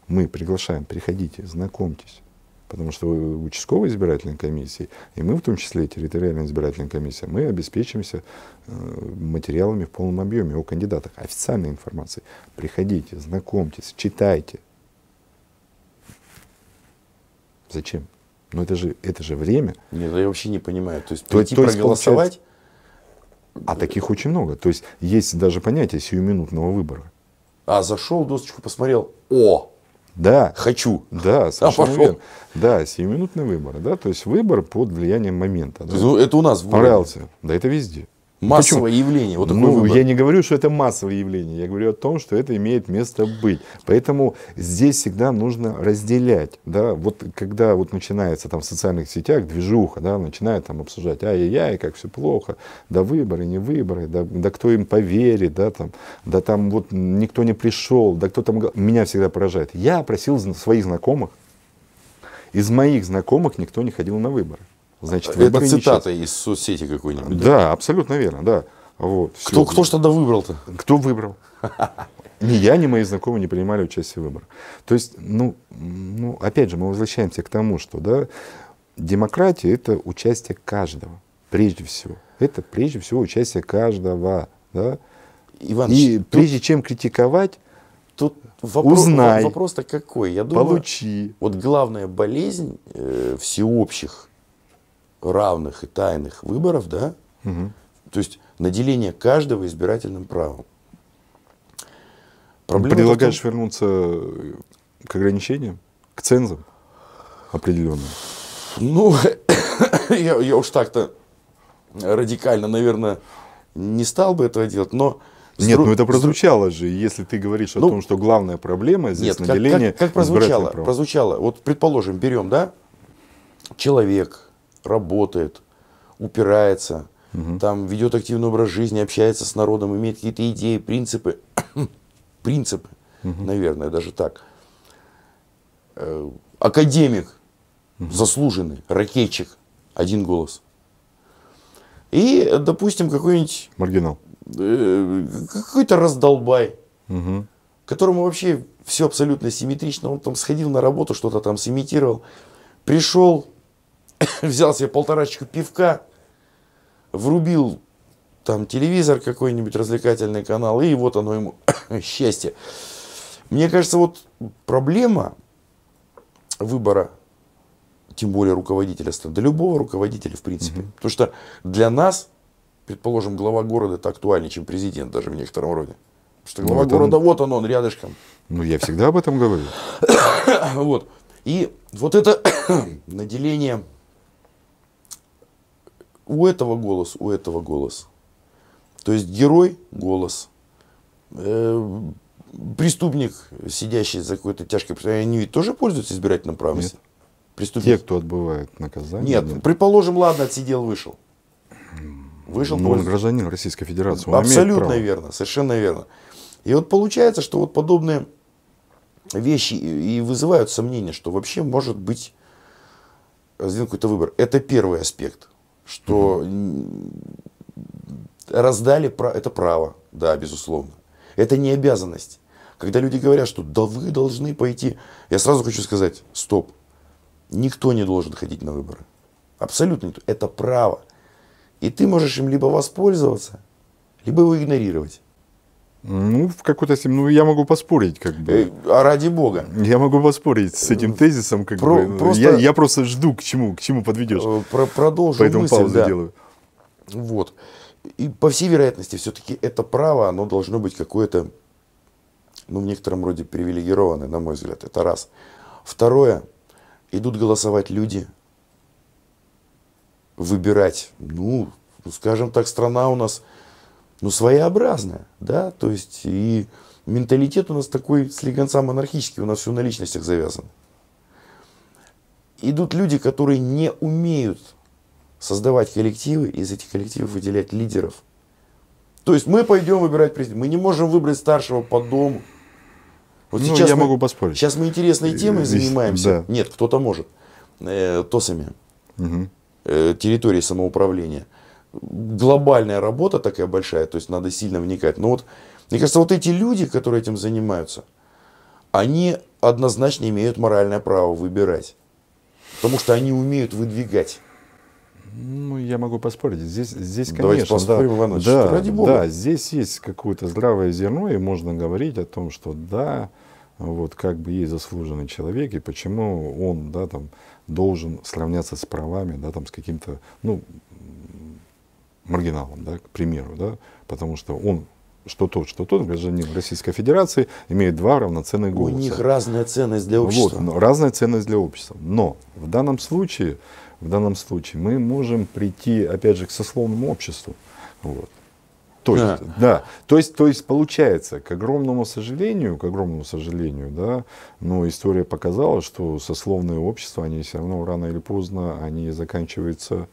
[SPEAKER 2] Мы приглашаем, приходите, знакомьтесь. Потому что участковой избирательной комиссии, и мы в том числе и территориальная избирательная комиссия, мы обеспечимся э, материалами в полном объеме о кандидатах, официальной информацией. Приходите, знакомьтесь, читайте. Зачем? Но это же, это же время. Нет, ну я вообще не понимаю. То есть прийти то, то проголосовать... А таких очень много. То есть есть даже понятие сиюминутного выбора.
[SPEAKER 1] А, зашел, досочку
[SPEAKER 2] посмотрел. О, да. Хочу. Да, а совершенно а пошел. верно. Да, сиюминутный выбор. Да? То есть выбор под влиянием момента. Да? Это у нас. Понравился. Да это везде. Массовое Почему? явление. Вот ну, выбор. я не говорю, что это массовое явление. Я говорю о том, что это имеет место быть. Поэтому здесь всегда нужно разделять. Да? Вот когда вот начинается там в социальных сетях движуха, да, начинают там обсуждать, ай-яй-яй, как все плохо, да выборы, не выборы, да, да кто им поверит, да там, да там вот никто не пришел, да кто там... Меня всегда поражает. Я просил своих знакомых, из моих знакомых никто не ходил на выборы. Значит, Это цитата
[SPEAKER 1] из соцсети какой-нибудь. Да,
[SPEAKER 2] да, абсолютно верно, да. Вот, кто, все. кто же тогда выбрал-то? Кто выбрал? Ни я, ни мои знакомые не принимали участие в выборах. То есть, ну, ну, опять же, мы возвращаемся к тому, что да, демократия – это участие каждого, прежде всего. Это прежде всего участие каждого. Да? Иван, И тут, прежде чем критиковать, тут вопрос, узнай. Вопрос-то
[SPEAKER 1] какой? Я думаю, получи. Вот главная болезнь э, всеобщих равных и тайных выборов, да, угу. то есть
[SPEAKER 2] наделение каждого избирательным правом. Ну, проблема Предлагаешь том, вернуться э, к ограничениям, к цензам определенным? Ну,
[SPEAKER 1] я, я уж так-то радикально, наверное, не стал бы этого делать, но... Нет, ну это
[SPEAKER 2] прозвучало же, если ты говоришь ну, о том, что главная
[SPEAKER 1] проблема здесь нет, наделение... Как, как, как прозвучало, прозвучало, вот предположим, берем, да, человек, работает, упирается, угу. там ведет активный образ жизни, общается с народом, имеет какие-то идеи, принципы, принципы, угу. наверное, даже так. Э, академик, угу. заслуженный, ракетчик, один голос. И, допустим, какой-нибудь... Маргинал. Э, какой-то раздолбай, угу. которому вообще все абсолютно симметрично. Он там сходил на работу, что-то там сымитировал. Пришел, взял себе полторачку пивка, врубил там телевизор какой-нибудь, развлекательный канал, и вот оно ему счастье. Мне кажется, вот проблема выбора, тем более руководителя да любого руководителя, в принципе. Угу. Потому что для нас, предположим, глава города это актуальнее, чем президент даже в некотором роде. Потому что ну, глава ну, вот города, он... вот он, он рядышком. Ну, я всегда об этом говорю. вот. И вот это наделение у этого голос, у этого голос. То есть герой – голос. Э, преступник, сидящий за какой-то тяжкой преступлением, они тоже пользуются избирательным правом? Нет. Преступник. Те, кто отбывает
[SPEAKER 2] наказание. Нет, нет.
[SPEAKER 1] предположим, ладно, отсидел, вышел. Вышел. Но ну, он гражданин Российской Федерации. Он Абсолютно верно, совершенно верно. И вот получается, что вот подобные вещи и вызывают сомнения, что вообще может быть э, сделан какой-то выбор. Это первый аспект – что раздали это право, да, безусловно. Это не обязанность. Когда люди говорят, что да вы должны пойти, я сразу хочу сказать, стоп, никто не должен ходить на выборы. Абсолютно Это право. И ты можешь им либо воспользоваться,
[SPEAKER 2] либо его игнорировать. Ну, в какой-то степени, ну, я могу поспорить, как бы. Э, а ради бога. Я могу поспорить с этим э, тезисом, как Про, бы. Просто... Я, я просто жду, к чему, к чему подведешь. Э, про, продолжу Поэтому мысль, паузу да. делаю. Вот.
[SPEAKER 1] И по всей вероятности, все-таки это право, оно должно быть какое-то, ну, в некотором роде привилегированное, на мой взгляд. Это раз. Второе. Идут голосовать люди, выбирать. Ну, скажем так, страна у нас ну, своеобразная, да, то есть и менталитет у нас такой слегонца монархический, у нас все на личностях завязано. Идут люди, которые не умеют создавать коллективы, из этих коллективов выделять лидеров. То есть мы пойдем выбирать президента, мы не можем выбрать старшего по дому. Вот ну, сейчас я мы, могу поспорить. Сейчас мы интересной э, темой э, занимаемся. Да. Нет, кто-то может. Э, ТОСами. Угу. Э, территории самоуправления глобальная работа такая большая, то есть надо сильно вникать. Но вот, мне кажется, вот эти люди, которые этим занимаются, они однозначно имеют моральное право выбирать. Потому что они умеют
[SPEAKER 2] выдвигать. Ну, я могу поспорить. Здесь, здесь Давайте конечно, поспорим, да, Иванович, да, ради бога. да, здесь есть какое-то здравое зерно, и можно говорить о том, что да, вот как бы есть заслуженный человек, и почему он, да, там, должен сравняться с правами, да, там, с каким-то, ну, маргиналом, да, к примеру, да, потому что он что тот, что тот гражданин Российской Федерации имеет два равноценных голоса. У них разная
[SPEAKER 1] ценность для общества. Вот, разная
[SPEAKER 2] ценность для общества. Но в данном случае, в данном случае мы можем прийти, опять же, к сословному обществу. Вот. То есть, да. да. То есть, то есть получается, к огромному сожалению, к огромному сожалению, да, но история показала, что сословные общества, они все равно рано или поздно, они заканчиваются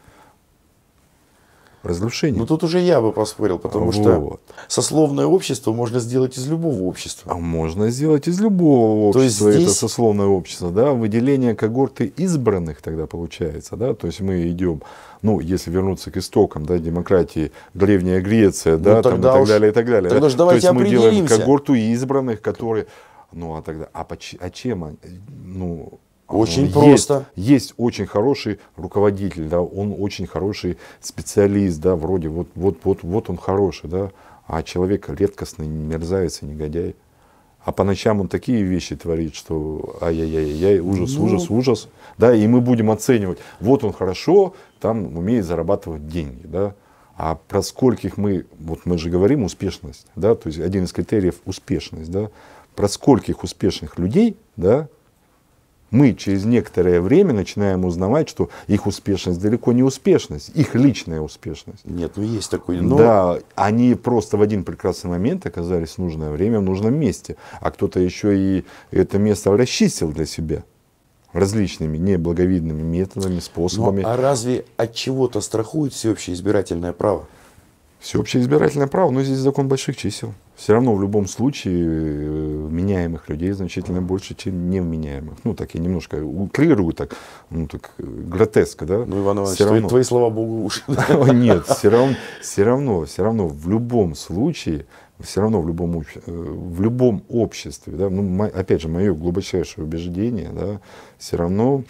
[SPEAKER 2] разрушение. Ну тут уже я бы поспорил, потому вот. что сословное общество можно сделать из любого общества. А можно сделать из любого общества. То есть здесь... это сословное общество, да, выделение когорты избранных тогда получается, да, то есть мы идем, ну если вернуться к истокам, да, демократии, древняя Греция, ну, да, там и так уж... далее и так далее. Тогда да? же давайте то есть мы делаем когорту избранных, которые, ну а тогда, а, поч... а чем, они? ну очень есть, просто. Есть очень хороший руководитель, да, он очень хороший специалист, да, вроде вот, вот, вот, вот он хороший, да, а человек редкостный, мерзавец и негодяй. А по ночам он такие вещи творит, что ай-яй-яй-яй, ужас, ну. ужас, ужас. Да, и мы будем оценивать, вот он хорошо, там умеет зарабатывать деньги, да. А про скольких мы, вот мы же говорим успешность, да, то есть один из критериев успешность, да, про скольких успешных людей, да, мы через некоторое время начинаем узнавать, что их успешность далеко не успешность, их личная успешность. Нет, ну есть такой, но... Да, они просто в один прекрасный момент оказались в нужное время в нужном месте, а кто-то еще и это место расчистил для себя различными неблаговидными методами, ну, способами. Ну, а
[SPEAKER 1] разве от чего-то страхует всеобщее избирательное право?
[SPEAKER 2] Всеобщее избирательное право, но здесь закон больших чисел. Все равно в любом случае э, меняемых людей значительно больше, чем невменяемых. Ну, так я немножко утрирую, так, ну, так э, гротеско, да? Ну, Иван Иванович, все равно... твои слова богу уши. Нет, все равно, все равно, все равно в любом случае, все равно в любом, э, в любом обществе, да, ну, опять же, мое глубочайшее убеждение, да, все равно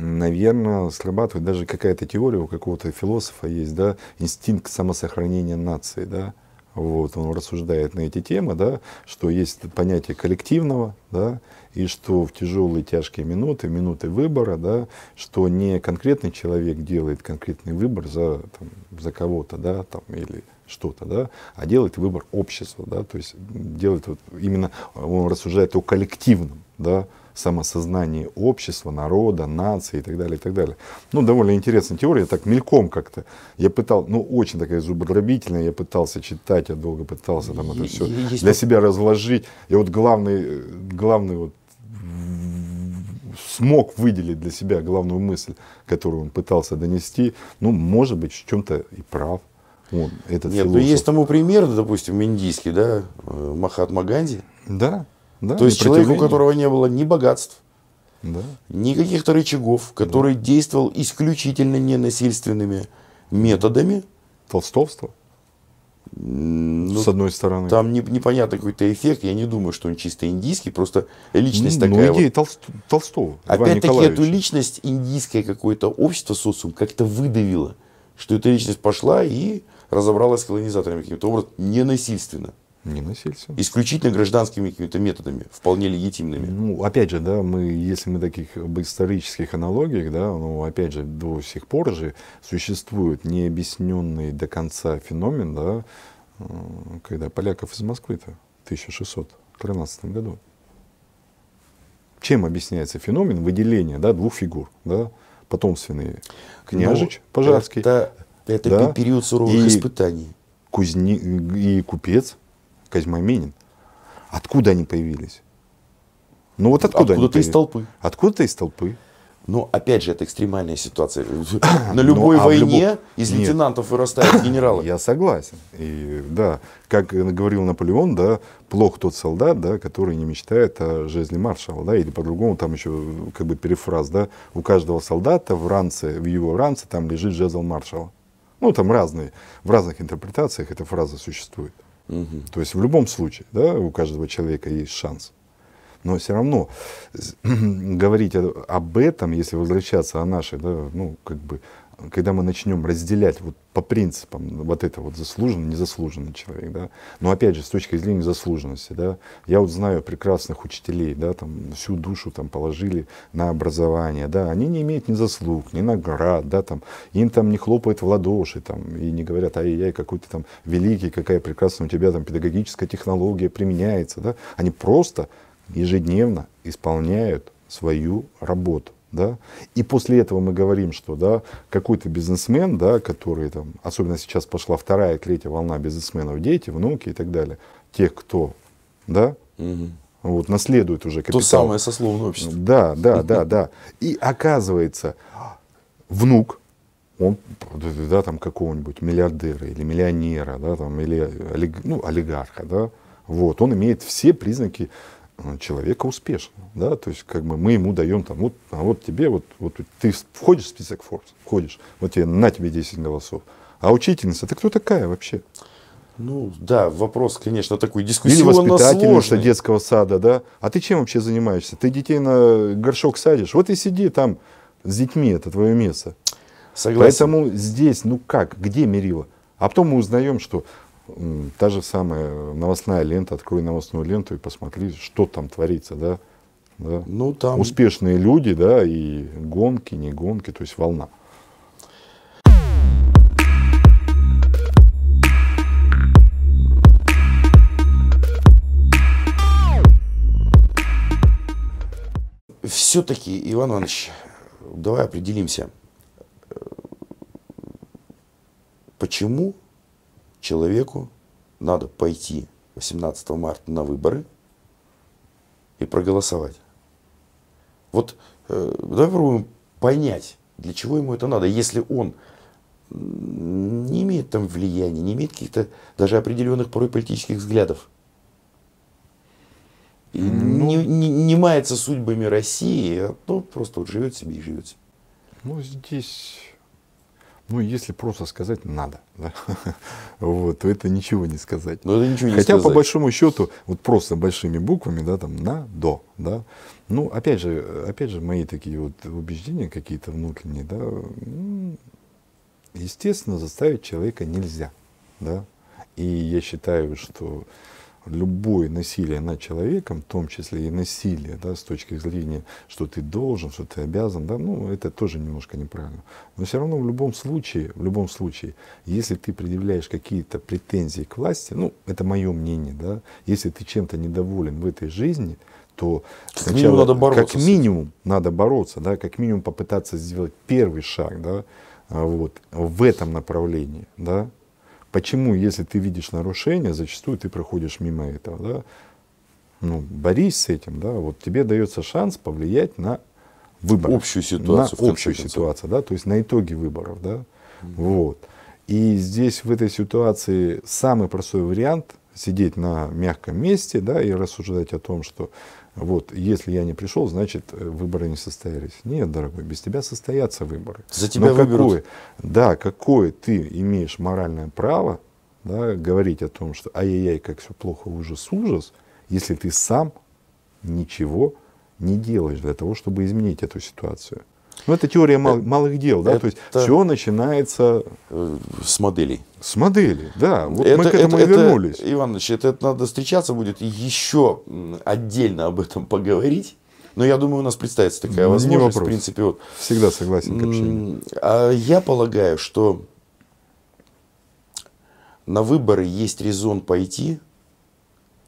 [SPEAKER 2] наверное, срабатывает даже какая-то теория у какого-то философа есть, да, инстинкт самосохранения нации, да, вот, он рассуждает на эти темы, да, что есть понятие коллективного, да, и что в тяжелые тяжкие минуты, минуты выбора, да, что не конкретный человек делает конкретный выбор за, там, за кого-то, да, там, или что-то, да, а делает выбор общества, да, то есть делает вот именно, он рассуждает о коллективном, да, самосознание общества, народа, нации и так далее, и так далее. Ну, довольно интересная теория, так мельком как-то. Я пытался, ну, очень такая зубодробительная, я пытался читать, я долго пытался там это все для себя разложить. И вот главный, главный вот смог выделить для себя главную мысль, которую он пытался донести, ну, может быть, в чем-то и прав. Вот, этот Нет, ну, философ. ну есть
[SPEAKER 1] тому пример, ну, допустим, индийский, да, э, Махатма Ганди. Да. Да, То есть человеку, у которого не было ни богатств, да. ни каких-то рычагов, который да. действовал исключительно ненасильственными методами. Толстовство? Ну, с одной стороны. Там не, непонятно какой-то эффект. Я не думаю, что он чисто индийский, просто личность ну, такая. Ну, идея
[SPEAKER 2] вот. Толст, Толстого. Опять-таки эту
[SPEAKER 1] личность индийское какое-то общество, социум как-то выдавило, что эта личность пошла и разобралась с
[SPEAKER 2] колонизаторами каким-то образом ненасильственно. Не насильственно. Исключительно гражданскими какими-то методами, вполне легитимными. Ну, опять же, да, мы, если мы таких об исторических аналогиях, да, ну, опять же, до сих пор же существует необъясненный до конца феномен, да, э, когда поляков из Москвы-то в 1613 году. Чем объясняется феномен выделения, да, двух фигур, да, потомственные
[SPEAKER 1] княжич, ну, Пожарский. Это,
[SPEAKER 2] это да, период суровых и испытаний. кузне и купец, Козьма Минин. Откуда они появились? Ну вот откуда Откуда-то из толпы. Откуда-то из толпы. Ну, опять же, это экстремальная
[SPEAKER 1] ситуация. На любой ну, а войне любом... из Нет.
[SPEAKER 2] лейтенантов вырастают генералы. Я согласен. И да, как говорил Наполеон, да, плох тот солдат, да, который не мечтает о жезле маршала, да, или по-другому там еще как бы перефраз, да, у каждого солдата в ранце, в его ранце там лежит жезл маршала. Ну, там разные, в разных интерпретациях эта фраза существует. Угу. То есть в любом случае, да, у каждого человека есть шанс. Но все равно говорить об этом, если возвращаться о нашей, да, ну, как бы когда мы начнем разделять вот по принципам вот это вот заслуженный, незаслуженный человек, да, но опять же, с точки зрения заслуженности, да, я вот знаю прекрасных учителей, да, там всю душу там положили на образование, да, они не имеют ни заслуг, ни наград, да, там, им там не хлопают в ладоши, там, и не говорят, ай-яй, какой то там великий, какая прекрасная у тебя там педагогическая технология применяется, да, они просто ежедневно исполняют свою работу да, и после этого мы говорим, что, да, какой-то бизнесмен, да, который там, особенно сейчас пошла вторая, третья волна бизнесменов, дети, внуки и так далее, те, кто, да, угу. вот, наследует уже капитал. То самое сословное общество. Да, да, да, да. И оказывается, внук, он, да, там какого-нибудь миллиардера или миллионера, да, там, или олиг, ну, олигарха, да, вот, он имеет все признаки человека успешного, да, то есть как бы мы ему даем там, вот, а вот тебе, вот, вот ты входишь в список Forbes, входишь, вот тебе, на тебе 10 голосов, а учительница, ты кто такая вообще? Ну да, вопрос, конечно, такой дискуссионно Или воспитательница детского сада, да, а ты чем вообще занимаешься? Ты детей на горшок садишь, вот и сиди там с детьми, это твое место. Согласен. Поэтому здесь, ну как, где мерило? А потом мы узнаем, что Та же самая новостная лента, открой новостную ленту и посмотри, что там творится, да. да? Ну, там... Успешные люди, да, и гонки, не гонки, то есть волна.
[SPEAKER 1] Все-таки, Иван Иванович, давай определимся, почему человеку надо пойти 18 марта на выборы и проголосовать. Вот э, давай попробуем понять, для чего ему это надо, если он не имеет там влияния, не имеет каких-то даже определенных порой политических взглядов. И ну, не, не, не мается судьбами России, а ну, просто вот живет себе и живет.
[SPEAKER 2] Ну, здесь ну, если просто сказать надо, да? вот, то это ничего не сказать. Но это ничего не Хотя, сказать. по большому счету, вот просто большими буквами, да, там на, до, да. Ну, опять же, опять же, мои такие вот убеждения какие-то внутренние, да, естественно, заставить человека нельзя, да. И я считаю, что любое насилие над человеком, в том числе и насилие, да, с точки зрения, что ты должен, что ты обязан, да, ну, это тоже немножко неправильно. Но все равно в любом случае, в любом случае, если ты предъявляешь какие-то претензии к власти, ну, это мое мнение, да, если ты чем-то недоволен в этой жизни, то сначала, минимум надо бороться. Как минимум надо бороться, да, как минимум попытаться сделать первый шаг, да, а, вот, в этом направлении, да, Почему, если ты видишь нарушение, зачастую ты проходишь мимо этого, да? Ну, борись с этим, да, вот тебе дается шанс повлиять на выбор. Общую ситуацию. На общую ситуацию, да, то есть на итоги выборов, да. Mm-hmm. Вот. И здесь в этой ситуации самый простой вариант сидеть на мягком месте, да, и рассуждать о том, что вот, если я не пришел, значит, э, выборы не состоялись. Нет, дорогой, без тебя состоятся выборы. За тебя Но выберут. Какое, да, какое ты имеешь моральное право да, говорить о том, что ай-яй-яй, как все плохо, ужас, ужас, если ты сам ничего не делаешь для того, чтобы изменить эту ситуацию. Ну, это теория мал, это, малых дел, да? Это, То есть все начинается... Э, с моделей. С моделей, да. Вот это, мы к этому это, и вернулись.
[SPEAKER 1] Это, Иван Ильич, это, это надо встречаться будет еще отдельно об этом поговорить. Но я думаю, у нас представится такая возможность. Не вопрос. В принципе, вот. Всегда согласен к А я полагаю, что на выборы есть резон пойти.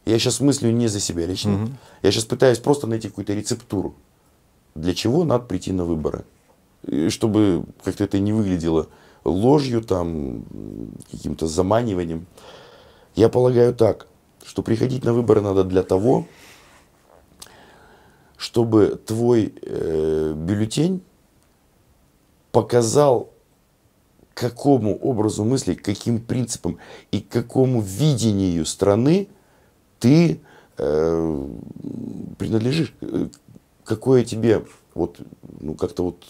[SPEAKER 1] Я сейчас мыслю не за себя лично. Угу. Я сейчас пытаюсь просто найти какую-то рецептуру для чего надо прийти на выборы. И чтобы как-то это не выглядело ложью, там, каким-то заманиванием. Я полагаю так, что приходить на выборы надо для того, чтобы твой э, бюллетень показал, какому образу мысли, каким принципам и какому видению страны ты э, принадлежишь, э, какое тебе вот, ну, как-то вот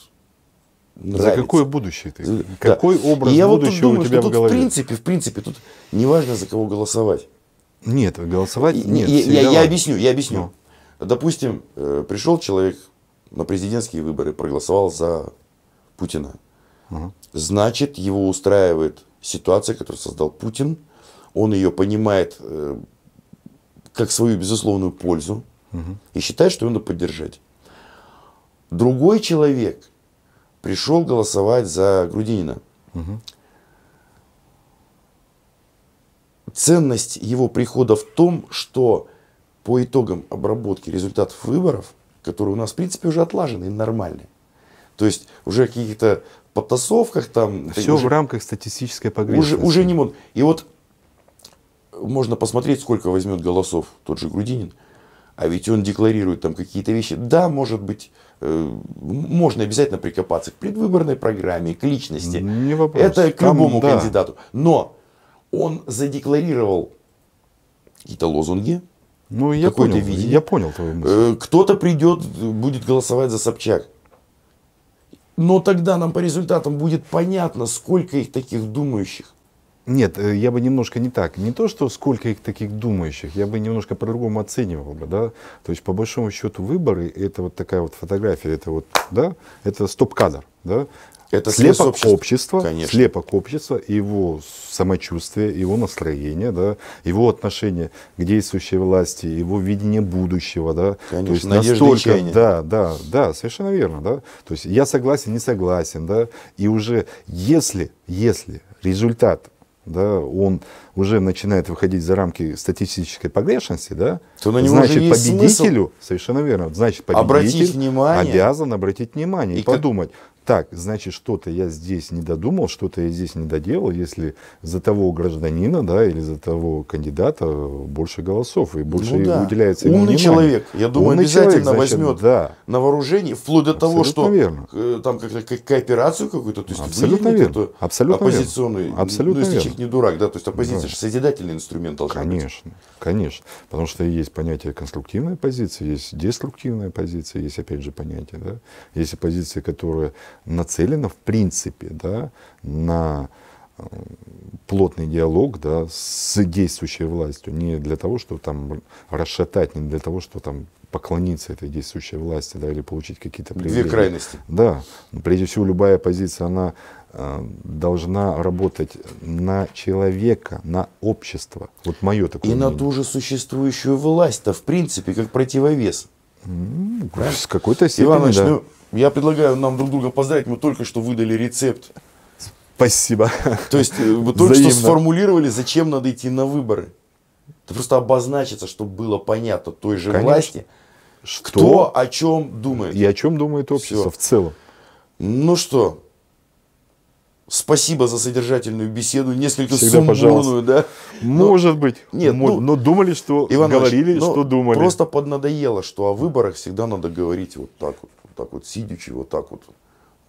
[SPEAKER 1] нравится. За какое будущее ты? За... Какой образ я будущего вот тут думаю, у тебя что Тут, в принципе, в принципе, тут неважно, за кого голосовать. Нет, голосовать нет. Я, я, я объясню, я объясню. Ну. Допустим, э, пришел человек на президентские выборы, проголосовал за Путина. Угу. Значит, его устраивает ситуация, которую создал Путин. Он ее понимает э, как свою безусловную пользу угу. и считает, что его надо поддержать. Другой человек пришел голосовать за Грудинина. Угу. Ценность его прихода в том, что по итогам обработки результатов выборов, которые у нас, в принципе, уже отлажены и нормальные, то есть уже каких-то подтасовках там. Все уже, в
[SPEAKER 2] рамках статистической погрешности. Уже, уже
[SPEAKER 1] не мод. И вот можно посмотреть, сколько возьмет голосов тот же Грудинин. А ведь он декларирует там какие-то вещи. Да, может быть, Э, можно обязательно прикопаться к предвыборной программе, к личности. Не вопрос. Это к Там, любому да. кандидату. Но он задекларировал какие-то лозунги. Ну, я понял, видение. я понял твою мысль. Э, кто-то придет, будет голосовать за Собчак. Но тогда
[SPEAKER 2] нам по результатам будет понятно, сколько их таких думающих. Нет, э, я бы немножко не так. Не то, что сколько их таких думающих, я бы немножко по-другому оценивал бы, да. То есть, по большому счету, выборы, это вот такая вот фотография, это вот, да, это стоп-кадр, да. Это слепок общества, общества слепок общества, его самочувствие, его настроение, да, его отношение к действующей власти, его видение будущего, да, конечно, то есть настолько, чаяния. да, да, да, совершенно верно, да, то есть я согласен, не согласен, да, и уже если, если результат да, он уже начинает выходить за рамки статистической погрешности, да, то на него значит, уже победителю, смысл... совершенно верно, значит, победитель обратить внимание. обязан обратить внимание и, и подумать, так, значит, что-то я здесь не додумал, что-то я здесь не доделал, если за того гражданина, да, или за того кандидата больше голосов и больше ну, да. уделяется Умный внимания. человек, я думаю, Умный обязательно человек, значит, возьмет да. на вооружение, вплоть до того, что верно.
[SPEAKER 1] Э, там как-то ко кооперацию
[SPEAKER 2] какую-то, то есть Абсолютно верно. Абсолютно оппозиционный, верно. Абсолютно ну, если верно. человек не дурак, да, то есть оппозиция да. созидательный инструмент должна конечно, быть. Конечно, потому что есть понятие конструктивной позиции, есть деструктивная позиция, есть опять же понятие, да, есть оппозиция, которая нацелена, в принципе, да, на э, плотный диалог да, с действующей властью, не для того, чтобы там расшатать, не для того, чтобы там поклониться этой действующей власти да, или получить какие-то привилегии. Две крайности. Да. Прежде всего, любая позиция, она э, должна работать на человека, на общество. Вот мое такое И мнение. на
[SPEAKER 1] ту же существующую власть-то, в принципе, как противовес. Ну, с какой-то степени, Иваныч. да. ну, я предлагаю нам друг друга поздравить. Мы только что выдали рецепт. Спасибо. То есть э, вы только Взаимно. что сформулировали, зачем надо идти на выборы. Это просто обозначится, чтобы было понятно той же Конечно. власти, что? кто о чем думает. И о чем думает общество Все. в целом. Ну что, Спасибо за содержательную беседу, несколько Всегда сумбурную, пожалуйста. да? Но, ну, Может быть. Нет, ну,
[SPEAKER 2] но думали, что Иван говорили, Иванович, ну, что думали. Просто
[SPEAKER 1] поднадоело, что о выборах всегда надо говорить вот так вот так вот сидячи, вот так вот,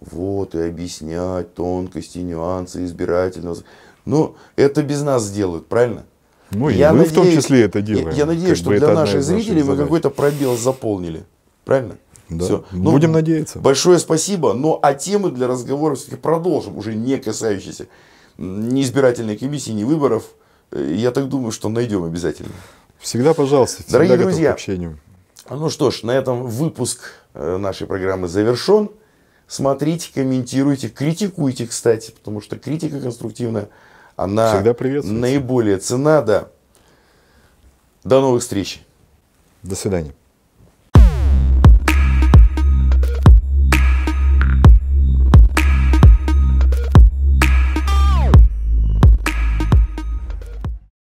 [SPEAKER 1] вот и объяснять тонкости, нюансы избирательного. Но это без нас сделают, правильно? Ну и я мы надеюсь, в том числе это делаем. Я, я надеюсь, как что для наших зрителей мы какой-то пробел заполнили, правильно? Да. Все. Ну, Будем надеяться. Большое спасибо. Но а темы для разговора все-таки продолжим, уже не касающиеся ни избирательной комиссии, ни выборов. Э, я так думаю, что найдем обязательно. Всегда, пожалуйста. Всегда Дорогие друзья, к общению. ну что ж, на этом выпуск Э, нашей программы завершен. Смотрите, комментируйте, критикуйте, кстати, потому что критика конструктивная, она Всегда наиболее цена, да. До новых встреч. До свидания.